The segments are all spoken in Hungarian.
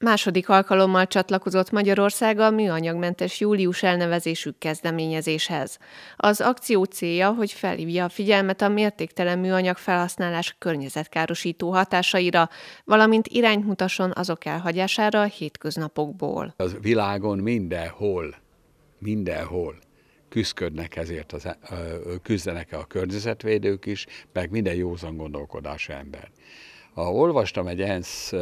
Második alkalommal csatlakozott Magyarország a műanyagmentes július elnevezésük kezdeményezéshez. Az akció célja, hogy felhívja a figyelmet a mértéktelen műanyag felhasználás környezetkárosító hatásaira, valamint irányt mutasson azok elhagyására a hétköznapokból. Az világon mindenhol, mindenhol küzdködnek ezért, az, küzdenek a környezetvédők is, meg minden józan gondolkodás ember. Olvastam egy ENSZ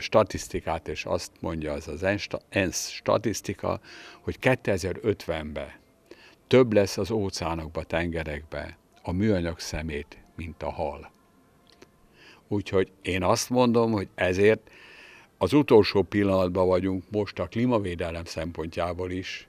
statisztikát, és azt mondja az az ENSZ statisztika, hogy 2050-ben több lesz az óceánokba, tengerekbe a műanyag szemét, mint a hal. Úgyhogy én azt mondom, hogy ezért az utolsó pillanatban vagyunk most a klímavédelem szempontjából is,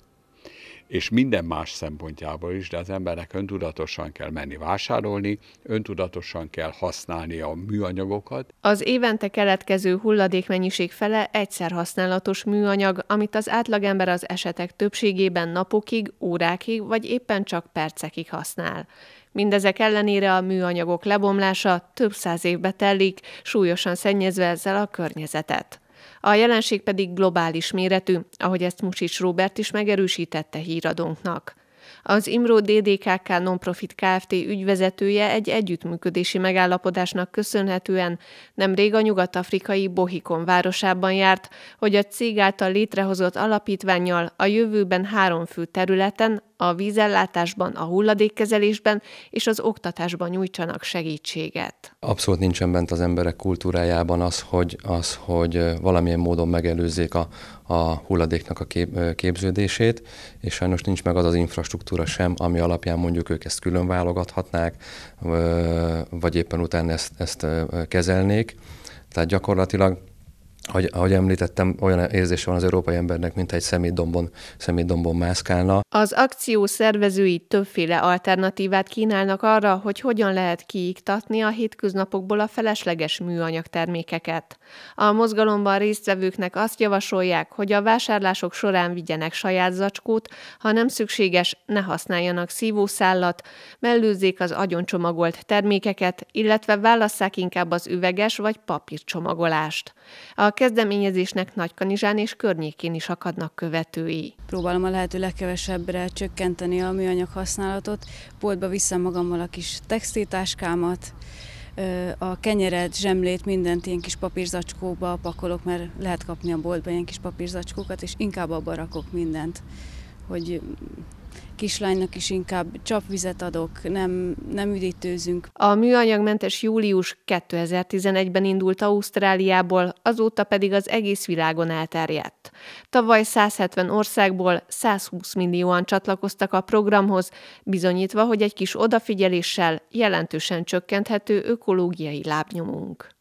és minden más szempontjából is, de az embernek öntudatosan kell menni vásárolni, öntudatosan kell használni a műanyagokat. Az évente keletkező hulladékmennyiség fele egyszer használatos műanyag, amit az átlagember az esetek többségében napokig, órákig vagy éppen csak percekig használ. Mindezek ellenére a műanyagok lebomlása több száz évbe telik, súlyosan szennyezve ezzel a környezetet. A jelenség pedig globális méretű, ahogy ezt Musics Robert is megerősítette híradónknak. Az Imró DDKK Nonprofit Kft. ügyvezetője egy együttműködési megállapodásnak köszönhetően nemrég a nyugat-afrikai Bohikon városában járt, hogy a cég által létrehozott alapítványjal a jövőben három fő területen, a vízellátásban, a hulladékkezelésben és az oktatásban nyújtsanak segítséget. Abszolút nincsen bent az emberek kultúrájában az, hogy, az, hogy valamilyen módon megelőzzék a, a hulladéknak a kép, képződését, és sajnos nincs meg az az infrastruktúra sem, ami alapján mondjuk ők ezt külön válogathatnák, vagy éppen utána ezt, ezt kezelnék. Tehát gyakorlatilag ahogy, ahogy említettem, olyan érzése van az európai embernek, mint egy szemétdombon, szemétdombon mászkálna. Az akció szervezői többféle alternatívát kínálnak arra, hogy hogyan lehet kiiktatni a hétköznapokból a felesleges műanyag termékeket. A mozgalomban résztvevőknek azt javasolják, hogy a vásárlások során vigyenek saját zacskót, ha nem szükséges, ne használjanak szívószállat, mellőzzék az agyoncsomagolt termékeket, illetve válasszák inkább az üveges vagy papírcsomagolást. A kezdeményezésnek Nagykanizsán és környékén is akadnak követői. Próbálom a lehető legkevesebbre csökkenteni a műanyag használatot. Boltba viszem magammal a kis textiltáskámat, a kenyeret, zsemlét, mindent ilyen kis papírzacskóba pakolok, mert lehet kapni a boltban ilyen kis papírzacskókat, és inkább abba rakok mindent hogy kislánynak is inkább csapvizet adok, nem, nem üdítőzünk. A műanyagmentes július 2011-ben indult Ausztráliából, azóta pedig az egész világon elterjedt. Tavaly 170 országból 120 millióan csatlakoztak a programhoz, bizonyítva, hogy egy kis odafigyeléssel jelentősen csökkenthető ökológiai lábnyomunk.